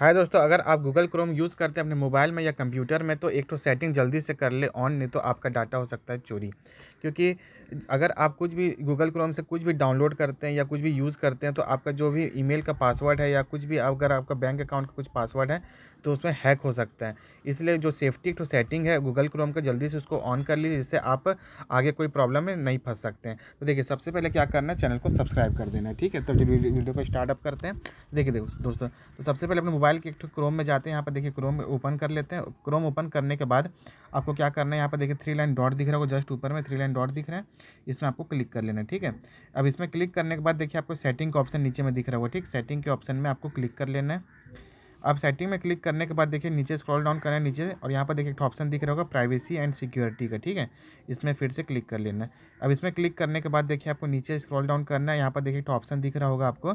हाय दोस्तों अगर आप गूगल क्रोम यूज़ करते हैं अपने मोबाइल में या कंप्यूटर में तो एक तो सेटिंग जल्दी से कर ले ऑन नहीं तो आपका डाटा हो सकता है चोरी क्योंकि अगर आप कुछ भी गूगल क्रोम से कुछ भी डाउनलोड करते हैं या कुछ भी यूज़ करते हैं तो आपका जो भी ईमेल का पासवर्ड है या कुछ भी अगर आपका बैंक अकाउंट का कुछ पासवर्ड है तो उसमें हैक हो सकता है इसलिए जो सेफ्टी टू तो सेटिंग है गूगल क्रोम का जल्दी से उसको ऑन कर लीजिए जिससे आप आगे कोई प्रॉब्लम में नहीं फंस सकते हैं तो देखिए सबसे पहले क्या करना है चैनल को सब्सक्राइब कर देना है ठीक है तो वीडियो को स्टार्टअप करते हैं देखिए देखो दोस्तों तो सबसे पहले अपने मोबाइल मोबाइल के क्रोम में जाते हैं यहाँ पर देखिए क्रोम ओपन कर लेते हैं क्रोम ओपन करने के बाद आपको क्या करना है यहाँ पर देखिए थ्री लाइन डॉट दिख रहा वो जस्ट ऊपर में थ्री लाइन डॉट दिख रहा है इसमें आपको क्लिक कर लेना है ठीक है अब इसमें क्लिक करने के बाद देखिए आपको सेटिंग का ऑप्शन नीचे में दिख रहा होगा ठीक सेटिंग के ऑप्शन में आपको क्लिक कर लेना है अब सेटिंग में क्लिक करने के बाद देखिए नीचे स्क्रॉल डाउन करना है नीचे और यहाँ पर देखिए एक ऑप्शन दिख रहा होगा प्राइवेसी एंड सिक्योरिटी का ठीक है इसमें फिर से क्लिक कर लेना है अब इसमें क्लिक करने के बाद देखिए आपको नीचे स्क्रॉल डाउन करना है यहाँ पर देखिए एक ऑप्शन दिख रहा होगा आपको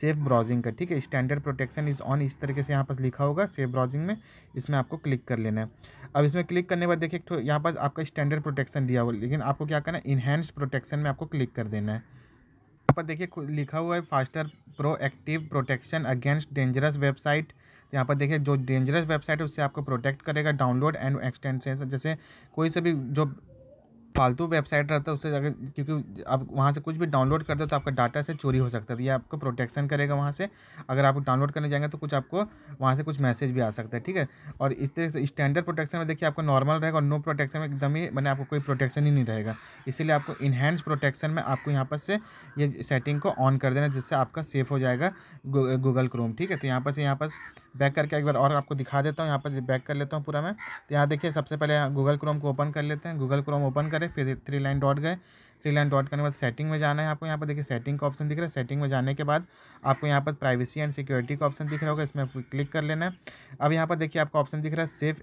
सेफ ब्राउजिंग का ठीक है स्टैंडर्ड प्रोटेक्शन इज़ ऑन इस तरीके से यहाँ पास लिखा होगा सेफ ब्राउजिंग में इसमें आपको क्लिक कर लेना है अब इसमें क्लिक करने के बाद देखिए यहाँ पास आपका स्टैंडर्ड प्रोटेक्शन दिया हुआ लेकिन आपको क्या करना है इनहैंस प्रोटेक्शन में आपको क्लिक कर देना है यहाँ पर देखिए लिखा हुआ है faster proactive protection against dangerous website यहाँ पर देखिए जो डेंजरस वेबसाइट है उससे आपको प्रोटेक्ट करेगा डाउनलोड एंड एक्सटेंशन जैसे कोई से भी जो फालतू वेबसाइट रहता है उससे अगर क्योंकि आप वहाँ से कुछ भी डाउनलोड करते हो तो आपका डाटा से चोरी हो सकता है तो ये आपको प्रोटेक्शन करेगा वहाँ से अगर आप डाउनलोड करने जाएंगे तो कुछ आपको वहाँ से कुछ मैसेज भी आ सकता है ठीक है और इस तरह से स्टैंडर्ड प्रोटेक्शन में देखिए आपको नॉर्मल रहेगा और नो प्रोटेक्शन में एकदम ही मैंने मतलब आपको कोई प्रोटेक्शन ही नहीं रहेगा इसीलिए आपको इन्हेंस प्रोटेक्शन में आपको यहाँ पर से ये सेटिंग को ऑन कर देना जिससे आपका सेफ हो जाएगा गूगल क्रोम ठीक है तो यहाँ पर से यहाँ पर बैक करके एक बार और आपको दिखा देता हूँ यहाँ पर बैक कर लेता हूँ पूरा मैं तो यहाँ देखिए सबसे पहले गूगल क्रोम को ओपन कर लेते हैं गूगल क्रोम ओपन कर करें फिर थ्री लाइन डॉट गए थ्री लाइन डॉट करने के बाद सेटिंग में जाना है आपको यहाँ पर देखिए सेटिंग का ऑप्शन दिख रहा है सेटिंग में जाने के बाद आपको यहाँ पर प्राइवेसी एंड सिक्योरिटी का ऑप्शन दिख रहा होगा इसमें क्लिक कर लेना है अब यहाँ पर देखिए आपका ऑप्शन दिख रहा है सेफ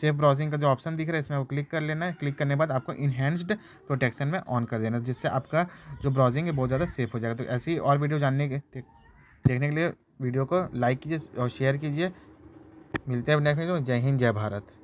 सेफ ब्राउजिंग का जो ऑप्शन दिख रहा है इसमें वो क्लिक कर लेना है क्लिक करने के बाद आपको इन्हेंस्ड प्रोटेक्शन में ऑन कर देना जिससे आपका जो ब्राउजिंग है बहुत ज़्यादा सेफ हो जाएगा तो ऐसी और वीडियो जानने के देखने के लिए वीडियो को लाइक कीजिए और शेयर कीजिए मिलते हैं नेक्स्ट वीडियो जय हिंद जय भारत